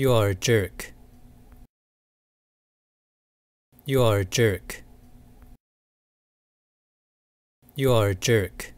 You are a jerk. You are a jerk. You are a jerk.